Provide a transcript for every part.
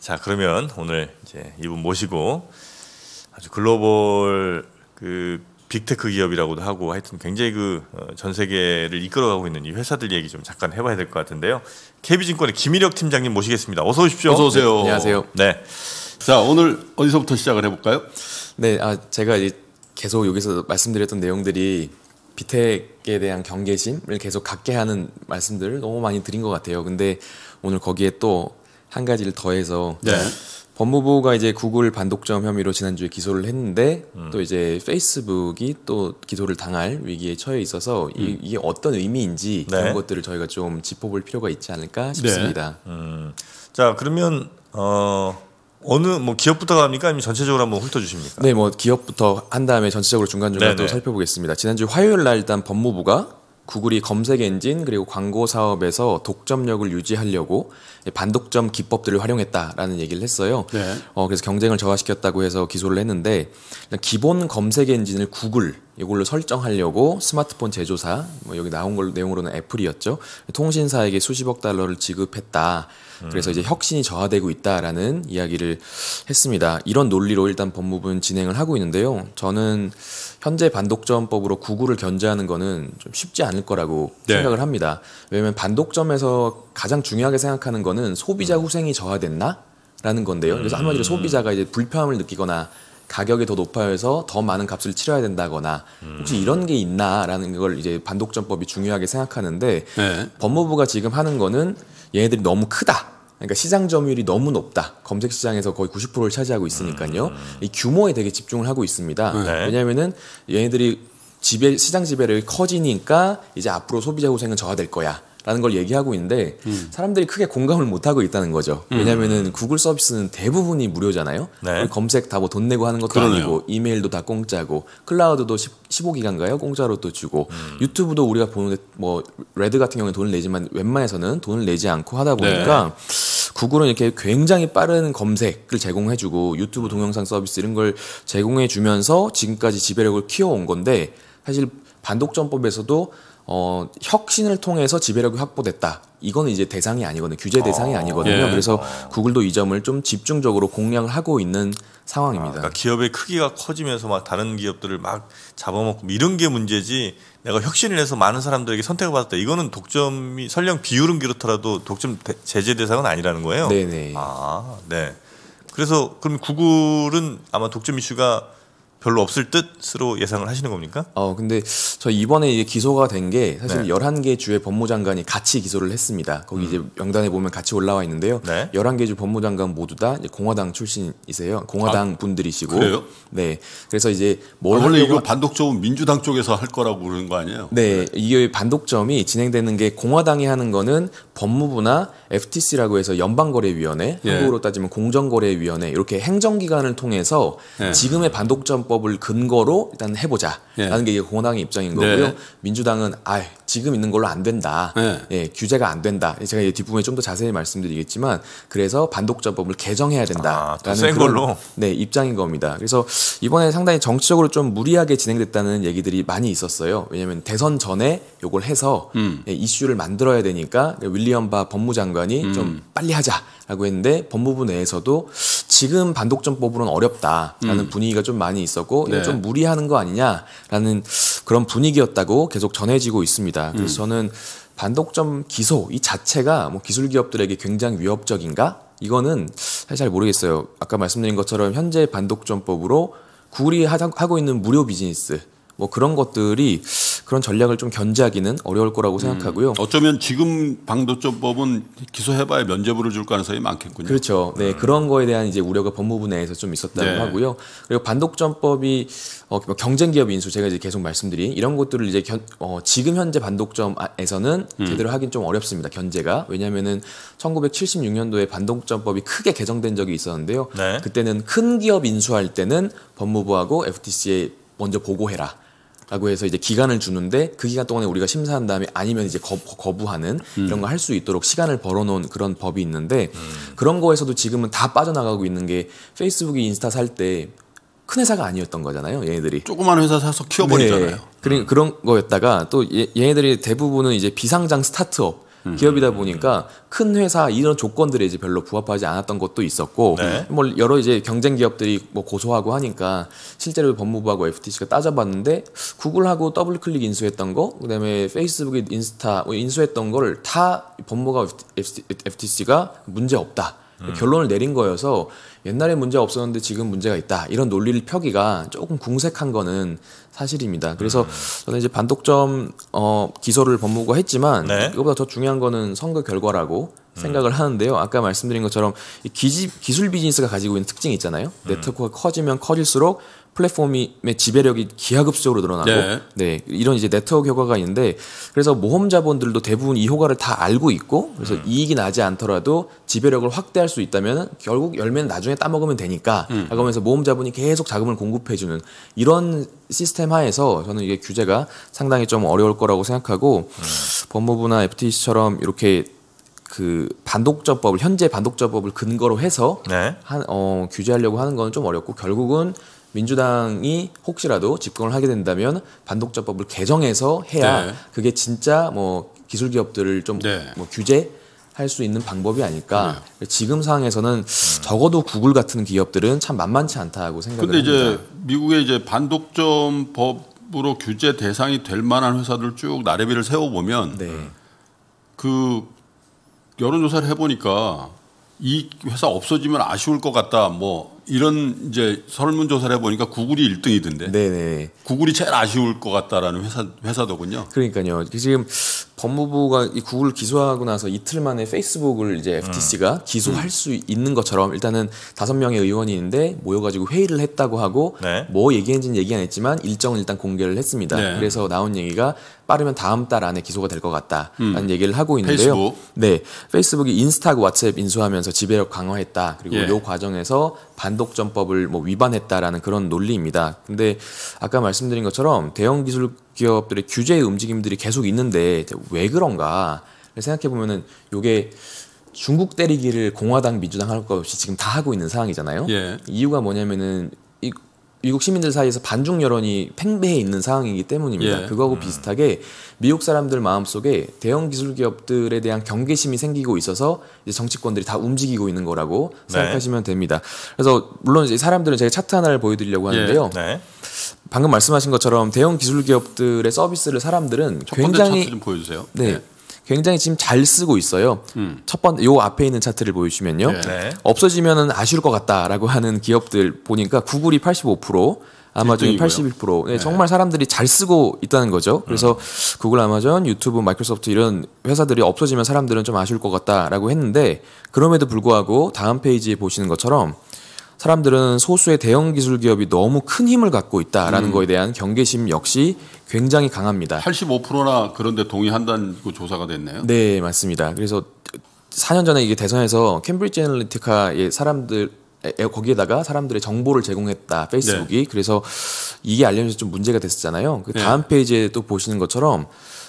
자, 그러면 오늘 이제 이분 모시고 아주 글로벌 그 빅테크 기업이라고도 하고 하여튼 굉장히 그전 어, 세계를 이끌어가고 있는 이 회사들 얘기 좀 잠깐 해봐야 될 것 같은데요. KB증권의 김일혁 팀장님 모시겠습니다. 어서 오십시오. 어서 오세요. 네, 안녕하세요. 네. 자 오늘 어디서부터 시작을 해볼까요? 네, 아 제가 이제 계속 여기서 말씀드렸던 내용들이 비텍에 대한 경계심을 계속 갖게 하는 말씀들을 너무 많이 드린 것 같아요. 근데 오늘 거기에 또한 가지를 더해서 네. 법무부가 이제 구글 반독점 혐의로 지난주에 기소를 했는데 음. 또 이제 페이스북이 또 기소를 당할 위기에 처해 있어서 음. 이, 이게 어떤 의미인지 네. 그런 것들을 저희가 좀 짚어볼 필요가 있지 않을까 싶습니다. 네. 음. 자 그러면 어. 어느 뭐 기업부터 갑니까 아니면 전체적으로 한번 훑어 주십니까? 네, 뭐 기업부터 한 다음에 전체적으로 중간중간 또 살펴보겠습니다. 지난주 화요일 날 일단 법무부가 구글이 검색 엔진 그리고 광고 사업에서 독점력을 유지하려고 반독점 기법들을 활용했다라는 얘기를 했어요. 네. 어, 그래서 경쟁을 저하시켰다고 해서 기소를 했는데 기본 검색 엔진을 구글 이걸로 설정하려고 스마트폰 제조사 뭐 여기 나온 걸 내용으로는 애플이었죠. 통신사에게 수십억 달러를 지급했다. 그래서 이제 음. 혁신이 저하되고 있다라는 이야기를 했습니다. 이런 논리로 일단 법무부는 진행을 하고 있는데요. 저는 현재 반독점법으로 구구를 견제하는 거는 좀 쉽지 않을 거라고 네. 생각을 합니다. 왜냐면 반독점에서 가장 중요하게 생각하는 거는 소비자 음. 후생이 저하됐나라는 건데요. 그래서 음. 한마디로 소비자가 이제 불편함을 느끼거나 가격이 더 높아져서 더 많은 값을 치러야 된다거나 혹시 음. 이런 게 있나라는 걸 이제 반독점법이 중요하게 생각하는데 네. 법무부가 지금 하는 거는 얘네들이 너무 크다. 그러니까 시장 점유율이 너무 높다. 검색 시장에서 거의 90%를 차지하고 있으니까요. 음. 이 규모에 되게 집중을 하고 있습니다. 네. 네. 왜냐하면은 얘네들이 지배 시장 지배를 커지니까 이제 앞으로 소비자 고생은 저하될 거야. 라는 걸 얘기하고 있는데 음. 사람들이 크게 공감을 못 하고 있다는 거죠. 음. 왜냐면은 하 구글 서비스는 대부분이 무료잖아요. 네. 검색 다 뭐 돈 내고 하는 것도 그러네요. 아니고 이메일도 다 공짜고 클라우드도 10, 1 5기간가요 공짜로 또 주고 음. 유튜브도 우리가 보는데 뭐 레드 같은 경우에 돈을 내지만 웬만해서는 돈을 내지 않고 하다 보니까 네. 구글은 이렇게 굉장히 빠른 검색을 제공해주고 유튜브 동영상 서비스 이런 걸 제공해주면서 지금까지 지배력을 키워온 건데 사실 반독점법에서도 어, 혁신을 통해서 지배력이 확보됐다. 이거는 이제 대상이 아니거든요. 규제 대상이 아, 아니거든요. 예. 그래서 아. 구글도 이 점을 좀 집중적으로 공략을 하고 있는 상황입니다. 아, 그러니까 기업의 크기가 커지면서 막 다른 기업들을 막 잡아먹고 뭐 이런 게 문제지 내가 혁신을 해서 많은 사람들에게 선택을 받았다. 이거는 독점이 설령 비율은 그렇더라도 독점 제재 대상은 아니라는 거예요. 네네. 아, 네. 그래서 그럼 구글은 아마 독점 이슈가 별로 없을 듯으로 예상을 하시는 겁니까? 어, 근데 저 이번에 이게 기소가 된 게 사실 네. 11개 주의 법무장관이 같이 기소를 했습니다. 거기 음. 이제 명단에 보면 같이 올라와 있는데요. 네. 11개 주 법무장관 모두 다 공화당 출신이세요. 공화당 아, 분들이시고. 그래요? 네. 그래서 이제 뭘 아, 원래 이거 반독점은 민주당 쪽에서 할 거라고 그러는 거 아니에요? 네. 네. 이게 반독점이 진행되는 게 공화당이 하는 거는 법무부나 FTC라고 해서 연방거래위원회, 예. 한국으로 따지면 공정거래위원회 이렇게 행정기관을 통해서 예. 지금의 반독점법을 근거로 일단 해보자라는 예. 게 공화당의 입장인 거고요. 네. 민주당은 아 지금 있는 걸로 안 된다. 예, 예 규제가 안 된다. 제가 이 뒷부분에 좀 더 자세히 말씀드리겠지만 그래서 반독점법을 개정해야 된다라는 아, 걸로 네 입장인 겁니다. 그래서 이번에 상당히 정치적으로 좀 무리하게 진행됐다는 얘기들이 많이 있었어요. 왜냐하면 대선 전에 요걸 해서 음. 예, 이슈를 만들어야 되니까 윌리 윌리엄 바 법무장관이 음. 좀 빨리 하자라고 했는데 법무부 내에서도 지금 반독점법으로는 어렵다라는 음. 분위기가 좀 많이 있었고 네. 이거 좀 무리하는 거 아니냐라는 그런 분위기였다고 계속 전해지고 있습니다. 음. 그래서 저는 반독점 기소 이 자체가 뭐 기술 기업들에게 굉장히 위협적인가? 이거는 사실 잘 모르겠어요. 아까 말씀드린 것처럼 현재 반독점법으로 구글이 하고 있는 무료 비즈니스 뭐 그런 것들이 그런 전략을 좀 견제하기는 어려울 거라고 음. 생각하고요. 어쩌면 지금 방도조법은 기소해봐야 면죄부를 줄 가능성이 많겠군요. 그렇죠. 네 음. 그런 거에 대한 이제 우려가 법무부 내에서 좀 있었다고 네. 하고요. 그리고 반독점법이 어, 뭐 경쟁기업 인수 제가 이제 계속 말씀드린 이런 것들을 이제 견, 어, 지금 현재 반독점에서는 음. 제대로 하긴 좀 어렵습니다. 견제가 왜냐하면은 1976년도에 반독점법이 크게 개정된 적이 있었는데요. 네. 그때는 큰 기업 인수할 때는 법무부하고 FTC에 먼저 보고해라. 라고 해서 이제 기간을 주는데 그 기간 동안에 우리가 심사한 다음에 아니면 이제 거, 부하는 음. 이런 거 할 수 있도록 시간을 벌어놓은 그런 법이 있는데 음. 그런 거에서도 지금은 다 빠져나가고 있는 게 페이스북이 인스타 살 때 큰 회사가 아니었던 거잖아요 얘네들이 조그만 회사 사서 키워버리잖아요 네. 런 음. 그런 거였다가 또 얘, 얘네들이 대부분은 이제 비상장 스타트업 음. 기업이다 보니까 큰 회사 이런 조건들이 이제 별로 부합하지 않았던 것도 있었고 네. 뭐 여러 이제 경쟁 기업들이 뭐 고소하고 하니까 실제로 법무부하고 FTC가 따져봤는데 구글하고 더블 클릭 인수했던 거 그다음에 페이스북이 인스타 뭐 인수했던 거를 다 법무가 부 FTC가 문제 없다. 음. 결론을 내린 거여서 옛날에 문제가 없었는데 지금 문제가 있다 이런 논리를 펴기가 조금 궁색한 거는 사실입니다. 그래서 음. 저는 이제 반독점 어, 기소를 법무부가 했지만 네. 이것보다더 중요한 거는 선거 결과라고 음. 생각을 하는데요. 아까 말씀드린 것처럼 기지, 기술 비즈니스가 가지고 있는 특징이 있잖아요. 음. 네트워크가 커지면 커질수록 플랫폼의 지배력이 기하급수적으로 늘어나고 네. 네. 이런 이제 네트워크 효과가 있는데 그래서 모험 자본들도 대부분 이 효과를 다 알고 있고 그래서 음. 이익이 나지 않더라도 지배력을 확대할 수 있다면 결국 열매는 나중에 따먹으면 되니까 음. 라 하면서 모험 자본이 계속 자금을 공급해 주는 이런 시스템 하에서 저는 이게 규제가 상당히 좀 어려울 거라고 생각하고 음. 법무부나 FTC처럼 이렇게 그 반독점법을 현재 반독점법을 근거로 해서 네. 한, 어, 규제하려고 하는 건 좀 어렵고 결국은 민주당이 혹시라도 집권을 하게 된다면 반독자법을 개정해서 해야 네. 그게 진짜 뭐 기술 기업들을 좀뭐 네. 뭐 규제 할수 있는 방법이 아닐까. 네. 지금 상황에서는 적어도 구글 같은 기업들은 참 만만치 않다고 생각을 근데 합니다. 근데 이제 미국의 이제 반독점 법으로 규제 대상이 될 만한 회사들 쭉 나래비를 세워 보면 네. 그 여론조사를 해보니까 이 회사 없어지면 아쉬울 것 같다. 뭐 이런 이제 설문조사를 해보니까 구글이 1등이던데. 네네. 구글이 제일 아쉬울 것 같다라는 회사, 회사더군요. 그러니까요. 지금 법무부가 이 구글 을 기소하고 나서 이틀 만에 페이스북을 이제 FTC가 음. 기소할 음. 수 있는 것처럼 일단은 다섯 명의 의원이 있는데 모여가지고 회의를 했다고 하고 네. 뭐 얘기했는지는 얘기 안 했지만 일정은 일단 공개를 했습니다. 네. 그래서 나온 얘기가 빠르면 다음 달 안에 기소가 될 것 같다라는 음. 얘기를 하고 있는데요. 페이스북. 네, 페이스북이 인스타, 왓츠앱 인수하면서 지배력 강화했다. 그리고 예. 이 과정에서 반독점법을 뭐 위반했다라는 그런 논리입니다. 근데 아까 말씀드린 것처럼 대형 기술 기업들의 규제의 움직임들이 계속 있는데 왜 그런가? 생각해 보면은 요게 중국 때리기를 공화당 민주당 할 것 없이 지금 다 하고 있는 상황이잖아요. 예. 이유가 뭐냐면은 미국 시민들 사이에서 반중 여론이 팽배해 있는 상황이기 때문입니다. 예. 그거하고 음. 비슷하게 미국 사람들 마음속에 대형 기술 기업들에 대한 경계심이 생기고 있어서 이제 정치권들이 다 움직이고 있는 거라고 네. 생각하시면 됩니다. 그래서 물론 이제 사람들은 제가 차트 하나를 보여드리려고 예. 하는데요. 예. 네. 방금 말씀하신 것처럼 대형 기술 기업들의 서비스를 사람들은 굉장히 네. 예. 굉장히 지금 잘 쓰고 있어요. 음. 첫 번째 요 앞에 있는 차트를 보여주시면요. 네. 네. 없어지면 아쉬울 것 같다라고 하는 기업들 보니까 구글이 85%, 아마존이 81%. 네, 네. 정말 사람들이 잘 쓰고 있다는 거죠. 음. 그래서 음. 구글, 아마존, 유튜브, 마이크로소프트 이런 회사들이 없어지면 사람들은 좀 아쉬울 것 같다라고 했는데 그럼에도 불구하고 다음 페이지에 보시는 것처럼 사람들은 소수의 대형 기술 기업이 너무 큰 힘을 갖고 있다라는 음. 거에 대한 경계심 역시 굉장히 강합니다. 85%나 그런데 동의한다는 그 조사가 됐네요. 네, 맞습니다. 그래서 4년 전에 이게 대선에서 캠브리지 애널리티카의 사람들 거기에다가 사람들의 정보를 제공했다 페이스북이 네. 그래서 이게 알려져서 좀 문제가 됐었잖아요. 그 네. 다음 네. 페이지에 또 보시는 것처럼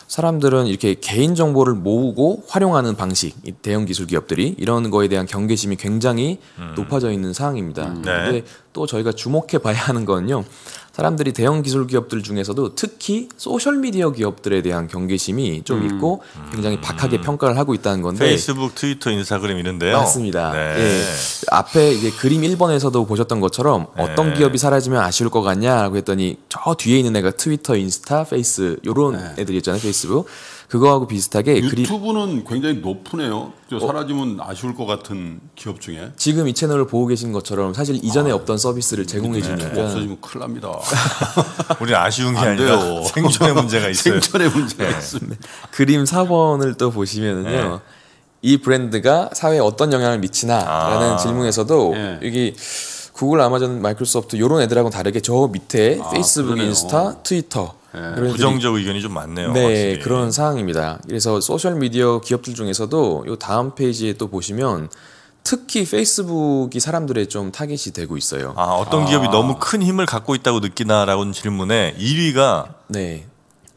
사람들은 이렇게 개인 정보를 모으고 활용하는 방식, 대형 기술 기업들이 이런 거에 대한 경계심이 굉장히 음. 높아져 있는 상황입니다. 음. 네. 근데 또 저희가 주목해 봐야 하는 건요. 사람들이 대형 기술 기업들 중에서도 특히 소셜 미디어 기업들에 대한 경계심이 좀 음. 있고 음. 굉장히 박하게 평가를 하고 있다는 건데 페이스북, 트위터, 인스타그램 이런데요. 맞습니다. 네. 예. 앞에 이제 그림 1번에서도 보셨던 것처럼 네. 어떤 네. 기업이 사라지면 아쉬울 것 같냐라고 했더니 저 뒤에 있는 애가 트위터, 인스타, 페이스 요런 네. 애들 있잖아요. 페이스북. 그거하고 비슷하게 유튜브는 그리... 굉장히 높으네요. 어. 사라지면 어? 아쉬울 것 같은 기업 중에 지금 이 채널을 보고 계신 것처럼 사실 이전에 아, 없던 서비스를 제공해 주니 네. 없어지면 큰일 납니다. 우리 아쉬운 게 아니라 생존의 문제가 있어요. 생존의 문제가 네. 있습니다. 네. 그림 4번을 또보시면요 네. 이 브랜드가 사회에 어떤 영향을 미치나라는 아. 질문에서도 여기 네. 구글, 아마존, 마이크로소프트 이런 애들하고는 다르게 저 밑에 아, 페이스북, 그러네요. 인스타, 트위터 네, 부정적 들이, 의견이 좀 많네요. 네, 확실히. 그런 상황입니다. 그래서 소셜 미디어 기업들 중에서도 요 다음 페이지에 또 보시면 특히 페이스북이 사람들의 좀 타겟이 되고 있어요. 아, 어떤 아. 기업이 너무 큰 힘을 갖고 있다고 느끼나라는 질문에 1위가 네.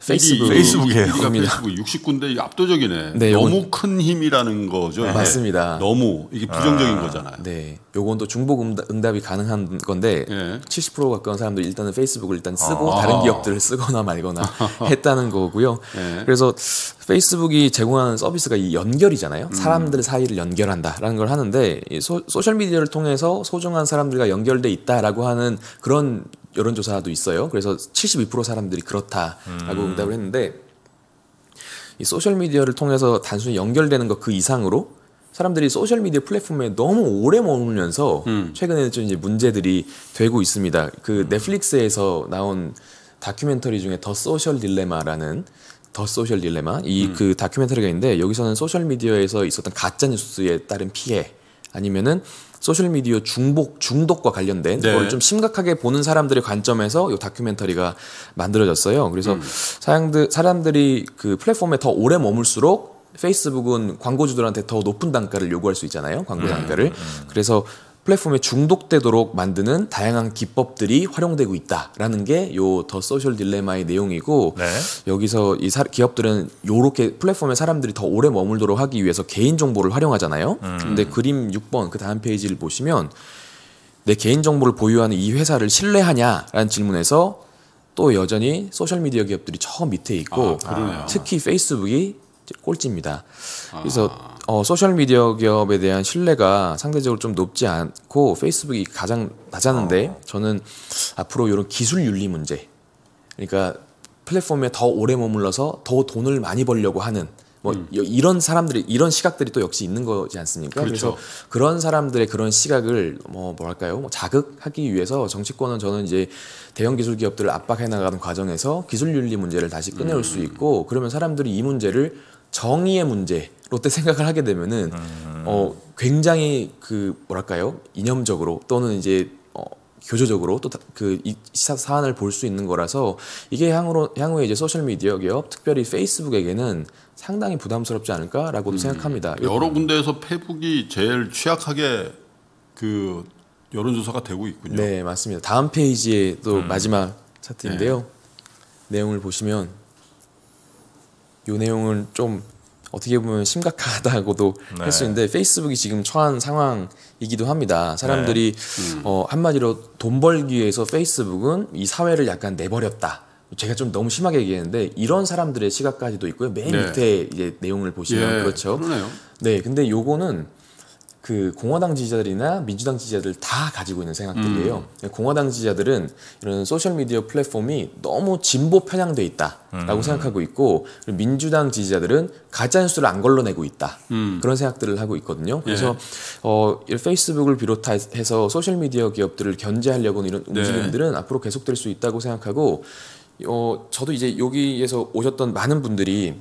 페이스북. 페이스북이에요. 페이스북 60군데 압도적이네. 네, 너무 요건, 큰 힘이라는 거죠. 네, 네. 맞습니다. 너무 이게 부정적인 아. 거잖아요. 네. 요건 또 중복 응답, 이 가능한 건데 네. 예. 70% 가까운 사람들 일단은 페이스북을 일단 쓰고 아. 다른 기업들을 쓰거나 말거나 했다는 거고요. 네. 그래서 페이스북이 제공하는 서비스가 이 연결이잖아요. 음. 사람들 사이를 연결한다라는 걸 하는데 소셜 미디어를 통해서 소중한 사람들과 연결돼 있다라고 하는 그런 여론조사도 있어요. 그래서 72% 사람들이 그렇다라고 음. 응답을 했는데 이 소셜 미디어를 통해서 단순히 연결되는 것 그 이상으로 사람들이 소셜 미디어 플랫폼에 너무 오래 머물면서 음. 최근에는 좀 이제 문제들이 되고 있습니다. 그 음. 넷플릭스에서 나온 다큐멘터리 중에 더 소셜 딜레마라는 더 소셜 딜레마 이그 음. 그 다큐멘터리가 있는데 여기서는 소셜 미디어에서 있었던 가짜 뉴스에 따른 피해 아니면은 소셜 미디어 중복 중독과 관련된 네. 걸좀 심각하게 보는 사람들의 관점에서 이 다큐멘터리가 만들어졌어요. 그래서 음. 사람들 사람들이 그 플랫폼에 더 오래 머물수록 페이스북은 광고주들한테 더 높은 단가를 요구할 수 있잖아요. 광고 음. 단가를. 음. 그래서 플랫폼에 중독되도록 만드는 다양한 기법들이 활용되고 있다라는 게 요 더 소셜 딜레마의 내용이고 네. 여기서 이 사, 기업들은 요렇게 플랫폼에 사람들이 더 오래 머물도록 하기 위해서 개인 정보를 활용하잖아요. 음. 근데 그림 6번 그 다음 페이지를 보시면 내 개인 정보를 보유하는 이 회사를 신뢰하냐라는 질문에서 또 여전히 소셜 미디어 기업들이 처음 밑에 있고 아, 특히 페이스북이 꼴찌입니다. 그래서 아. 어, 소셜미디어 기업에 대한 신뢰가 상대적으로 좀 높지 않고 페이스북이 가장 낮았는데 어. 저는 앞으로 이런 기술 윤리 문제 그러니까 플랫폼에 더 오래 머물러서 더 돈을 많이 벌려고 하는 뭐 음. 이런 사람들이 이런 시각들이 또 역시 있는 거지 않습니까? 그렇죠. 그래서 그런 사람들의 그런 시각을 뭐 뭐랄까요? 뭐 자극하기 위해서 정치권은 저는 이제 대형 기술 기업들을 압박해 나가는 과정에서 기술 윤리 문제를 다시 꺼내올 음. 수 있고 그러면 사람들이 이 문제를 정의의 문제 롯데 생각을 하게 되면은 음. 어 굉장히 그 뭐랄까요 이념적으로 또는 이제 어, 교조적으로 또그 사안을 볼 수 있는 거라서 이게 향후로 향후에 이제 소셜 미디어 기업 특별히 페이스북에게는 상당히 부담스럽지 않을까라고도 음. 생각합니다. 예. 여러 군데에서 페북이 제일 취약하게 그 여론조사가 되고 있군요. 네 맞습니다. 다음 페이지에 또 음. 마지막 차트인데요. 네. 내용을 보시면 이 내용은 좀 어떻게 보면 심각하다고도 네. 할수 있는데 페이스북이 지금 처한 상황이기도 합니다. 사람들이 네. 음. 어, 한마디로 돈 벌기 위해서 페이스북은 이 사회를 약간 내버렸다. 제가 좀 너무 심하게 얘기했는데 이런 사람들의 시각까지도 있고요. 맨 네. 밑에 이제 내용을 보시면 예, 그렇죠. 그러네요. 네, 근데 요거는 그 공화당 지지자들이나 민주당 지지자들 다 가지고 있는 생각들이에요. 음. 공화당 지지자들은 이런 소셜 미디어 플랫폼이 너무 진보 편향돼 있다라고 음. 생각하고 있고 그리고 민주당 지지자들은 가짜 뉴스를 안 걸러내고 있다 음. 그런 생각들을 하고 있거든요. 그래서 예. 어 페이스북을 비롯해서 소셜 미디어 기업들을 견제하려고 하는 이런 네. 움직임들은 네. 앞으로 계속될 수 있다고 생각하고 어 저도 이제 여기에서 오셨던 많은 분들이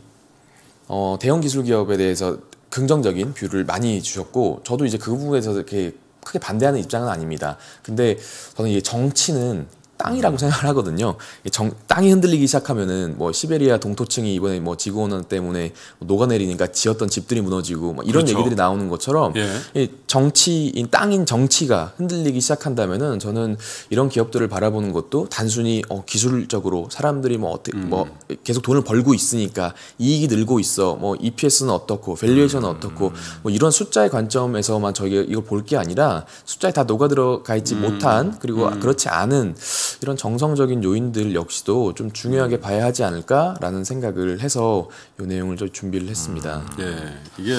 어, 대형 기술 기업에 대해서 긍정적인 뷰를 많이 주셨고 저도 이제 그 부분에서 이렇게 크게 반대하는 입장은 아닙니다. 근데 저는 이 정치는 땅이라고 생각을 하거든요. 정, 땅이 흔들리기 시작하면은 뭐 시베리아 동토층이 이번에 뭐 지구온난 때문에 녹아내리니까 지었던 집들이 무너지고 뭐 이런 그렇죠. 얘기들이 나오는 것처럼 예. 정치인 땅인 정치가 흔들리기 시작한다면은 저는 이런 기업들을 바라보는 것도 단순히 어, 기술적으로 사람들이 뭐 어떻게 뭐 음. 뭐 계속 돈을 벌고 있으니까 이익이 늘고 있어 뭐 EPS는 어떻고 밸류에이션은 음. 어떻고 뭐 이런 숫자의 관점에서만 저희가 이걸 볼 게 아니라 숫자에 다 녹아 들어가 있지 음. 못한 그리고 음. 그렇지 않은 이런 정성적인 요인들 역시도 좀 중요하게 음. 봐야 하지 않을까라는 생각을 해서 이 내용을 좀 준비를 했습니다. 음, 네, 이게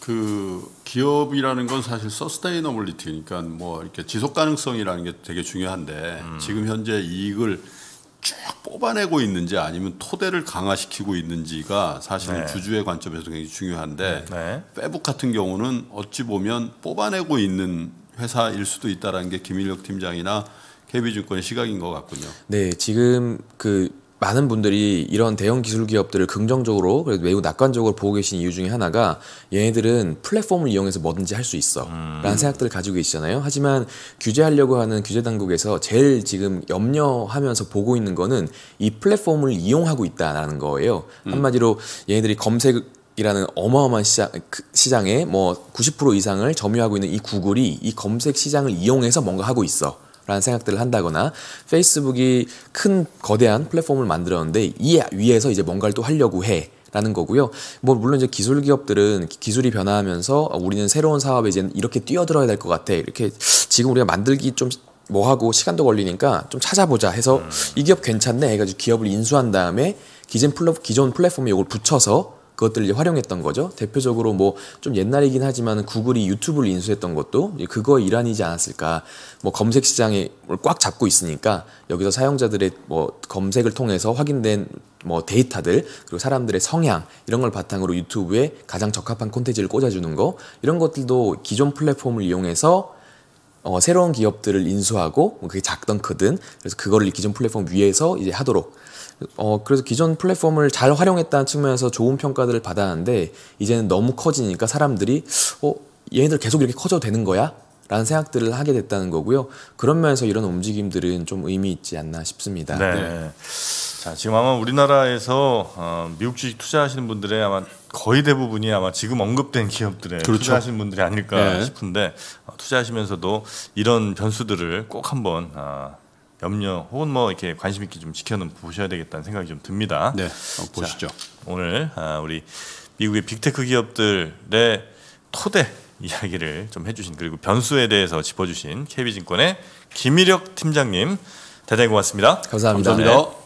그 기업이라는 건 사실 서스테이너블리티 니까뭐 그러니까 이렇게 지속 가능성이라는 게 되게 중요한데 음. 지금 현재 이익을 쭉 뽑아내고 있는지 아니면 토대를 강화시키고 있는지가 사실 네. 주주의 관점에서 굉장히 중요한데 음. 네. 페북 같은 경우는 어찌 보면 뽑아내고 있는 회사일 수도 있다라는 게 김일혁 팀장이나 개비증권의 시각인 것 같군요. 네, 지금 그 많은 분들이 이런 대형 기술 기업들을 긍정적으로 그래도 매우 낙관적으로 보고 계신 이유 중에 하나가 얘네들은 플랫폼을 이용해서 뭐든지 할 수 있어 음. 라는 생각들을 가지고 계시잖아요 하지만 규제하려고 하는 규제 당국에서 제일 지금 염려하면서 보고 있는 거는 이 플랫폼을 이용하고 있다라는 거예요 음. 한마디로 얘네들이 검색 이라는 어마어마한 시장, 그 시장에 뭐 90% 이상을 점유하고 있는 이 구글이 이 검색 시장을 이용해서 뭔가 하고 있어. 라는 생각들을 한다거나 페이스북이 큰 거대한 플랫폼을 만들었는데 이 위에서 이제 뭔가를 또 하려고 해. 라는 거고요. 뭐 물론 이제 기술 기업들은 기술이 변화하면서 어, 우리는 새로운 사업에 이제 이렇게 뛰어들어야 될 것 같아. 이렇게 지금 우리가 만들기 좀 뭐하고 시간도 걸리니까 좀 찾아보자 해서 음. 이 기업 괜찮네 해가지고 기업을 인수한 다음에 기존 플랫 기존 플랫폼에 이걸 붙여서 그것들을 이제 활용했던 거죠. 대표적으로 뭐 좀 옛날이긴 하지만 구글이 유튜브를 인수했던 것도 그거 일환이지 않았을까. 뭐 검색 시장에꽉 잡고 있으니까 여기서 사용자들의 뭐 검색을 통해서 확인된 뭐 데이터들 그리고 사람들의 성향 이런 걸 바탕으로 유튜브에 가장 적합한 콘텐츠를 꽂아주는 거 이런 것들도 기존 플랫폼을 이용해서 어, 새로운 기업들을 인수하고 뭐 그게 작던 크든 그래서 그거를 기존 플랫폼 위에서 이제 하도록 어, 그래서 기존 플랫폼을 잘 활용했다는 측면에서 좋은 평가들을 받았는데 이제는 너무 커지니까 사람들이 어, 얘네들 계속 이렇게 커져도 되는 거야? 라는 생각들을 하게 됐다는 거고요. 그런 면에서 이런 움직임들은 좀 의미 있지 않나 싶습니다. 네. 네. 자, 지금 아마 우리나라에서 어, 미국 주식 투자하시는 분들의 아마 거의 대부분이 아마 지금 언급된 기업들에 그렇죠. 투자하신 분들이 아닐까 네. 싶은데 어, 투자하시면서도 이런 변수들을 꼭 한번 어, 염려 혹은 뭐 이렇게 관심 있게 좀 지켜는 보셔야 되겠다는 생각이 좀 듭니다. 네, 보시죠. 자, 오늘 아, 우리 미국의 빅테크 기업들의 토대 이야기를 좀 해주신 그리고 변수에 대해서 짚어주신 KB증권의 김일혁 팀장님 대단히 고맙습니다. 감사합니다. 감사합니다. 네.